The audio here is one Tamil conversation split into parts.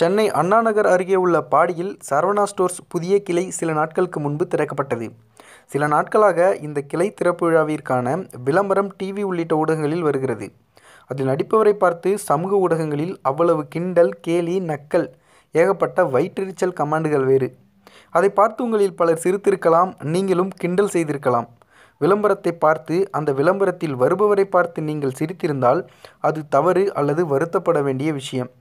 சென்னை அண்ணாநகர் அருகே உள்ள பாடியில் சரவணா ஸ்டோர்ஸ் புதிய கிளை சில நாட்களுக்கு முன்பு திறக்கப்பட்டது சில நாட்களாக இந்த கிளை திறப்பு விழாவிற்கான விளம்பரம் டிவி உள்ளிட்ட ஊடகங்களில் வருகிறது அதில் நடிப்பவரை பார்த்து சமூக ஊடகங்களில் அவ்வளவு கிண்டல் கேலி நக்கல் ஏகப்பட்ட வயிற்றெரிச்சல் கமாண்டுகள் வேறு அதை பார்த்து உங்களில் பலர் சிரித்திருக்கலாம் நீங்களும் கிண்டல் செய்திருக்கலாம் விளம்பரத்தை பார்த்து அந்த விளம்பரத்தில் வருபவரை பார்த்து நீங்கள் சிரித்திருந்தால் அது தவறு அல்லது வருத்தப்பட வேண்டிய விஷயம்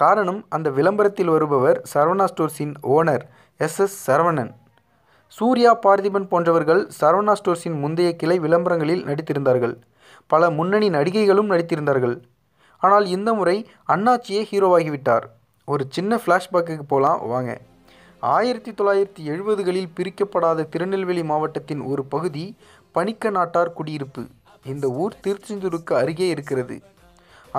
காரணம் அந்த விளம்பரத்தில் வருபவர் சரவணா ஸ்டோர்ஸின் owner S S Saravanan Suriya Parthiban போன்றவர்கள் சரவணா ஸ்டோர்ஸின் முந்தைய கிளை விளம்பரங்களில் நடித்திருந்தார்கள் பல முன்னணி நடிகைகளும் நடித்திருந்தார்கள் ஆனால் இந்த முறை அண்ணாச்சியே ஹீரோவாகிவிட்டார் ஒரு சின்ன ஃப்ளாஷ்பேக்குக்கு போகலாம் வாங்க ஆயிரத்தி தொள்ளாயிரத்தி எழுபதுகளில் பிரிக்கப்படாத திருநெல்வேலி மாவட்டத்தின் ஒரு பகுதி பணிக்க நாட்டார் குடியிருப்பு இந்த ஊர் திருச்செந்தூருக்கு அருகே இருக்கிறது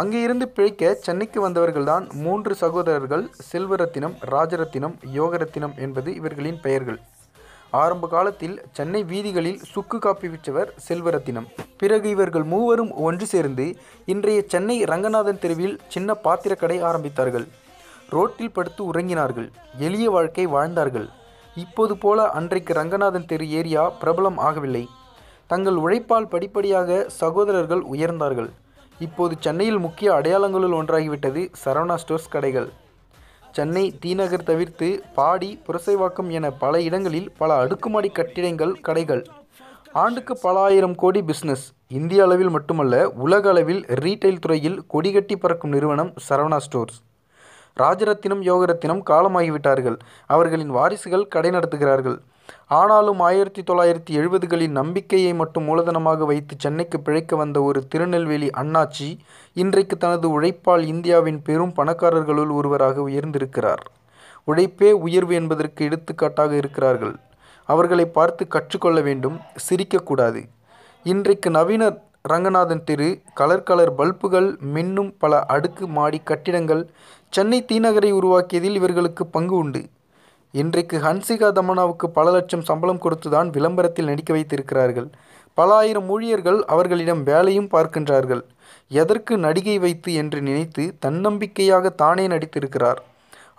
அங்கிருந்து பிழைக்க சென்னைக்கு வந்தவர்கள்தான் மூன்று சகோதரர்கள் செல்வரத்தினம் ராஜரத்தினம் யோகரத்தினம் என்பது இவர்களின் பெயர்கள் ஆரம்ப காலத்தில் சென்னை வீதிகளில் சுக்கு காப்பி விற்றவர் செல்வரத்தினம் பிறகு இவர்கள் மூவரும் ஒன்று சேர்ந்து இன்றைய சென்னை ரங்கநாதன் தெருவில் சின்ன பாத்திரக்கடை ஆரம்பித்தார்கள் ரோட்டில் படுத்து உறங்கினார்கள் எளிய வாழ்க்கை வாழ்ந்தார்கள் இப்போது போல அன்றைக்கு ரங்கநாதன் தெரு ஏரியா பிரபலம் ஆகவில்லை தங்கள் உழைப்பால் படிப்படியாக சகோதரர்கள் உயர்ந்தார்கள் இப்போது சென்னையில் முக்கிய அடையாளங்களுள் ஒன்றாகிவிட்டது சரவணா ஸ்டோர்ஸ் கடைகள் சென்னை தீநகர் தவிர்த்து பாடி புரசைவாக்கம் என பல இடங்களில் பல அடுக்குமாடி கட்டிடங்கள் கடைகள் ஆண்டுக்கு பல ஆயிரம் கோடி பிஸ்னஸ் இந்திய அளவில் மட்டுமல்ல உலக அளவில் ரீட்டைல் துறையில் கொடிகட்டி பறக்கும் நிறுவனம் சரவணா ஸ்டோர்ஸ் ராஜரத்தினம் யோகரத்தினம் காலமாகிவிட்டார்கள் அவர்களின் வாரிசுகள் கடை நடத்துகிறார்கள் ஆனாலும் ஆயிரத்தி தொள்ளாயிரத்தி எழுபதுகளின் நம்பிக்கையை மட்டும் மூலதனமாக வைத்து சென்னைக்கு பிழைக்க வந்த ஒரு திருநெல்வேலி அண்ணாச்சி இன்றைக்கு தனது உழைப்பால் இந்தியாவின் பெரும் பணக்காரர்களுள் ஒருவராக உயர்ந்திருக்கிறார் உழைப்பே உயர்வு என்பதற்கு எடுத்துக்காட்டாக இருக்கிறார்கள் அவர்களை பார்த்து கற்றுக்கொள்ள வேண்டும் சிரிக்கக்கூடாது இன்றைக்கு நவீன ரங்கநாதன் திரு கலர் கலர் பல்புகள் மின்னும் பல அடுக்கு மாடி கட்டிடங்கள் சென்னை தீநகரை உருவாக்கியதில் இவர்களுக்கு பங்கு உண்டு இன்றைக்கு ஹன்சிகா தமனாவுக்கு பல லட்சம் சம்பளம் கொடுத்துதான் விளம்பரத்தில் நடிக்க வைத்திருக்கிறார்கள் பல ஆயிரம் ஊழியர்கள் அவர்களிடம் வேலையும் பார்க்கின்றார்கள் எதற்கு நடிகை வைத்து என்று நினைத்து தன்னம்பிக்கையாக தானே நடித்திருக்கிறார்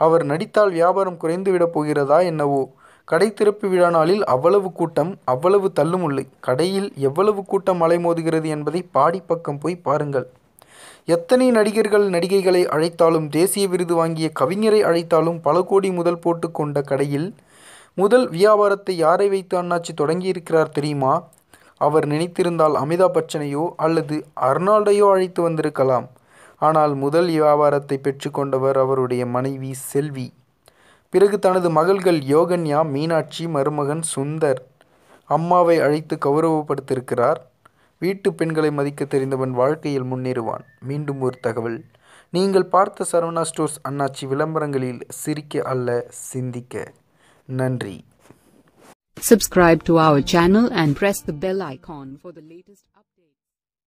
அவர் நடித்தால் வியாபாரம் குறைந்துவிடப் போகிறதா என்னவோ கடை திறப்பு விழா நாளில் அவ்வளவு கூட்டம் அவ்வளவு தள்ளுமுள்ளு கடையில் எவ்வளவு கூட்டம் அலைமோதுகிறது என்பதை பாடி பக்கம் போய் பாருங்கள் எத்தனை நடிகர்கள் நடிகைகளை அழைத்தாலும் தேசிய விருது வாங்கிய கவிஞரை அழைத்தாலும் பல கோடி முதல் போட்டு கொண்ட கடையில் முதல் வியாபாரத்தை யாரை வைத்து அண்ணாச்சி தொடங்கியிருக்கிறார் தெரியுமா அவர் நினைத்திருந்தால் அமிதாப் பச்சனையோ அல்லது அர்னால்டையோ அழைத்து வந்திருக்கலாம் ஆனால் முதல் வியாபாரத்தை பெற்றுக்கொண்டவர் அவருடைய மனைவி செல்வி பிறகு தனது மகள்கள் யோகன்யா மீனாட்சி மருமகன் சுந்தர் அம்மாவை அழைத்து கௌரவப்படுத்தியிருக்கிறார் வீட்டு பெண்களை மதிக்க தெரிந்தவன் வாழ்க்கையில் முன்னேறுவான் மீண்டும் ஒரு தகவல் நீங்கள் பார்த்த சரவணா ஸ்டோர்ஸ் அண்ணாச்சி விளம்பரங்களில் சிரிக்க அல்ல சிந்திக்க நன்றி Subscribe to our channel and press the bell icon for the latest